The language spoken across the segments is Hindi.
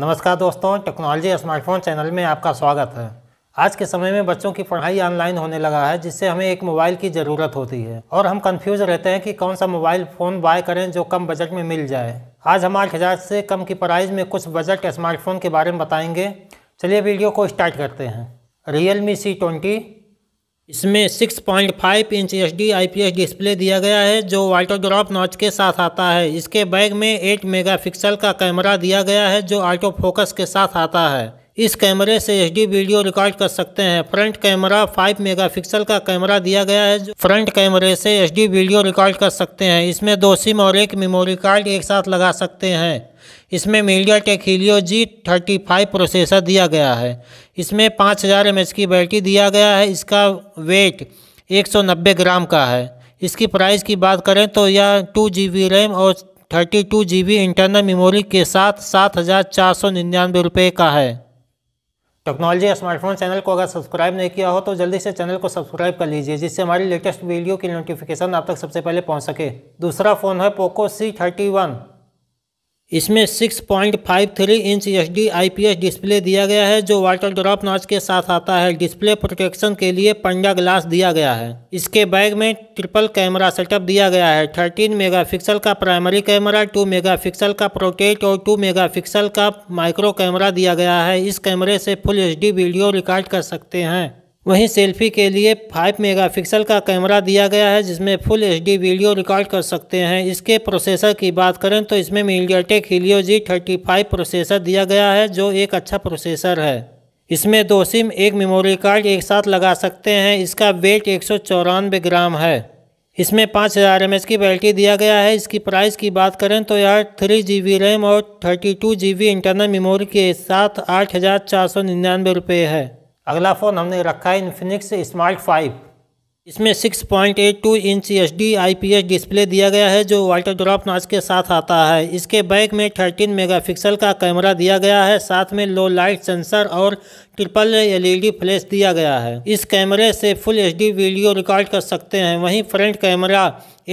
नमस्कार दोस्तों टेक्नोलॉजी स्मार्टफोन चैनल में आपका स्वागत है आज के समय में बच्चों की पढ़ाई ऑनलाइन होने लगा है जिससे हमें एक मोबाइल की ज़रूरत होती है और हम कंफ्यूज रहते हैं कि कौन सा मोबाइल फ़ोन बाय करें जो कम बजट में मिल जाए आज हम आठ हज़ार से कम की प्राइस में कुछ बजट स्मार्टफोन के बारे में बताएंगे चलिए वीडियो को स्टार्ट करते हैं रियल मी सी ट्वेंटी इसमें 6.5 point five inch H D I P S display दिया गया है जो वाटर ड्रॉप नॉच के साथ आता है इसके बैग में 8 मेगापिक्सल का कैमरा दिया गया है जो ऑटो फोकस के साथ आता है इस कैमरे से एच वीडियो रिकॉर्ड कर सकते हैं फ्रंट कैमरा 5 मेगापिक्सल का कैमरा दिया गया है जो फ्रंट कैमरे से एच वीडियो रिकॉर्ड कर सकते हैं इसमें दो सिम और एक मेमोरी कार्ड एक साथ लगा सकते हैं इसमें MediaTek Helio G thirty five processor दिया गया है इसमें पाँच हज़ार एम की बैटरी दिया गया है इसका वेट एक सौ नब्बे ग्राम का है इसकी प्राइस की बात करें तो यह टू जी बी रैम और thirty two G B internal memory के साथ सात हज़ार चार सौ निन्यानवे रुपये का है टेक्नोलॉजी स्मार्टफोन चैनल को अगर सब्सक्राइब नहीं किया हो तो जल्दी से चैनल को सब्सक्राइब कर लीजिए जिससे हमारी लेटेस्ट वीडियो की नोटिफिकेशन आप तक सबसे पहले पहुंच सके दूसरा फ़ोन है पोको सी थर्टी वन इसमें 6.53 इंच एच डी डिस्प्ले दिया गया है जो वाटर ड्रॉप नॉच के साथ आता है डिस्प्ले प्रोटेक्शन के लिए पंडा ग्लास दिया गया है इसके बैग में ट्रिपल कैमरा सेटअप दिया गया है 13 मेगापिक्सल का प्राइमरी कैमरा 2 मेगापिक्सल का प्रोटेट और 2 मेगापिक्सल का माइक्रो कैमरा दिया गया है इस कैमरे से फुल एच वीडियो रिकॉर्ड कर सकते हैं वहीं सेल्फी के लिए 5 मेगापिक्सल का कैमरा दिया गया है जिसमें फुल एचडी वीडियो रिकॉर्ड कर सकते हैं इसके प्रोसेसर की बात करें तो इसमें MediaTek Helio G thirty processor दिया गया है जो एक अच्छा प्रोसेसर है इसमें दो सिम एक मेमोरी कार्ड एक साथ लगा सकते हैं इसका वेट एक ग्राम है इसमें पाँच हज़ार एम की बैटरी दिया गया है इसकी प्राइस की बात करें तो यह थ्री जी बी रैम और thirty two G B internal memory के साथ आठ हज़ार चार सौ निन्यानवे रुपये है अगला फ़ोन हमने रखा है इन्फिनिक्स स्मार्ट फाइव इसमें 6.82 inch H D I P S display दिया गया है जो वाटर ड्रॉप नाच के साथ आता है इसके बैक में 13 मेगापिक्सल का कैमरा दिया गया है साथ में लो लाइट सेंसर और ट्रिपल एलईडी फ्लैश दिया गया है इस कैमरे से full H D video record कर सकते हैं वहीं फ्रंट कैमरा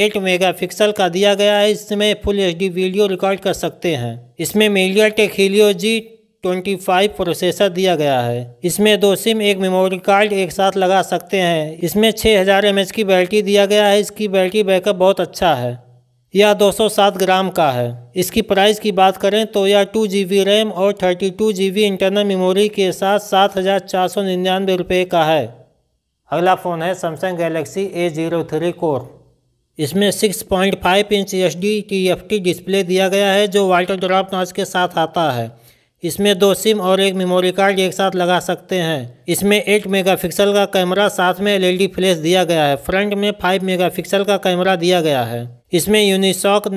8 मेगापिक्सल का दिया गया है इसमें full H D video record कर सकते हैं इसमें MediaTek Helio G twenty five processor दिया गया है इसमें दो सिम एक मेमोरी कार्ड एक साथ लगा सकते हैं इसमें छः हज़ार एम की बैटरी दिया गया है इसकी बैटरी बैकअप बहुत अच्छा है यह 207 ग्राम का है इसकी प्राइस की बात करें तो यह टू जी बी रैम और thirty two G B internal memory के साथ सात हज़ार चार सौ निन्यानवे रुपये का है अगला फ़ोन है Samsung Galaxy A zero three core इसमें 6.5 inch H D T F T display दिया गया है जो वाटर ड्रॉप नाच के साथ आता है इसमें दो सिम और एक मेमोरी कार्ड एक साथ लगा सकते हैं इसमें मेगा मेगापिक्सल का कैमरा साथ में एलईडी फ्लैश दिया गया है फ्रंट में मेगा मेगापिक्सल का कैमरा दिया गया है इसमें यूनिसॉक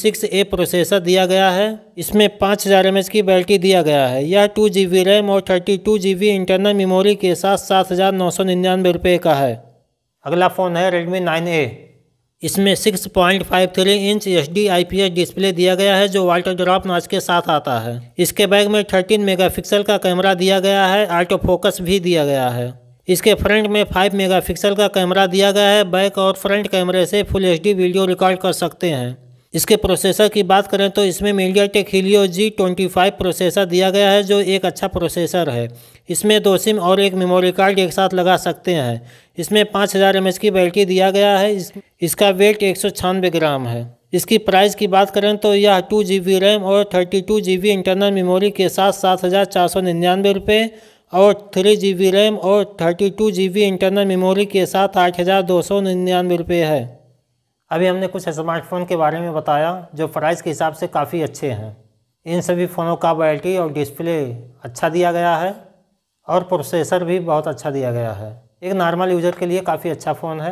सिक्स ए प्रोसेसर दिया गया है इसमें पाँच हज़ार एम की बैटरी दिया गया है यह टू जी रैम और थर्टी टू इंटरनल मेमोरी के साथ सात हज़ार नौ सौ निन्यानवे रुपये का है अगला फ़ोन है रेडमी नाइन ए इसमें 6.53 इंच एच डी डिस्प्ले दिया गया है जो वाटर ड्रॉप नॉच के साथ आता है इसके बैग में 13 मेगापिक्सल का कैमरा दिया गया है ऑटो फोकस भी दिया गया है इसके फ्रंट में 5 मेगापिक्सल का कैमरा दिया गया है बैक और फ्रंट कैमरे से फुल एच वीडियो रिकॉर्ड कर सकते हैं इसके प्रोसेसर की बात करें तो इसमें MediaTek Helio G twenty five processor दिया गया है जो एक अच्छा प्रोसेसर है इसमें दो सिम और एक मेमोरी कार्ड एक साथ लगा सकते हैं इसमें पाँच हज़ार एम की बैटरी दिया गया है इस, इसका वेट एक ग्राम है इसकी प्राइस की बात करें तो यह टू जी बी रैम और thirty two G B internal memory के साथ सात हज़ार चार सौ निन्यानवे रुपये और थ्री जी बी रैम और thirty two G B internal memory के साथ आठ हज़ार दो सौ निन्यानवे रुपये है अभी हमने कुछ स्मार्टफ़ोन के बारे में बताया जो प्राइस के हिसाब से काफ़ी अच्छे हैं इन सभी फ़ोनों का बैटरी और डिस्प्ले अच्छा दिया गया है और प्रोसेसर भी बहुत अच्छा दिया गया है एक नॉर्मल यूज़र के लिए काफ़ी अच्छा फ़ोन है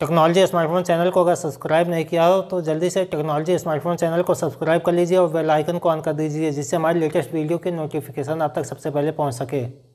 टेक्नोलॉजी स्मार्टफोन चैनल को अगर सब्सक्राइब नहीं किया हो तो जल्दी से टेक्नोलॉजी स्मार्टफोन चैनल को सब्सक्राइब कर लीजिए और बेल आइकन को ऑन कर दीजिए जिससे हमारी लेटेस्ट वीडियो की नोटिफिकेशन आप तक सबसे पहले पहुंच सके